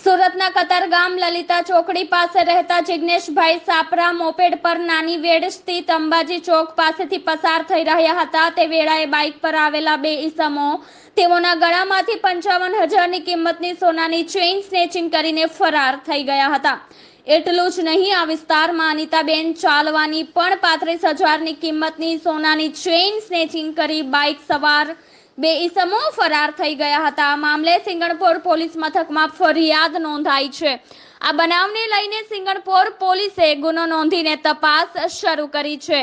સુરતના કતારગામ લલિતા ચોકડી પાસે રહેતા જિજ્ઞેશભાઈ સાપરા મોપેડ પર નાની વેડ સ્થિત અંબાજી ચોક પાસેથી પસાર થઈ રહ્યા હતા તે વેળાએ બાઇક પર આવેલા બે ઈસમો તેઓના ગળામાંથી પંચાવન હજારની કિંમતની સોનાની ચેઇન સ્નેચિંગ કરીને ફરાર થઈ ગયા હતા એટલું જ નહીં આ વિસ્તારમાં અનિતાબેન ચાલવાની પણ પાંત્રીસ હજારની કિંમતની સોનાની ચેઇન સ્નેચિંગ કરી બાઇક સવાર બે ઇસમો ફરાર થઈ ગયા હતા આ મામલે સિંગણપોર પોલીસ મથકમાં ફરિયાદ નોંધાઈ છે આ બનાવને લઈને સિંગણપોર પોલીસે ગુનો નોંધીને તપાસ શરૂ કરી છે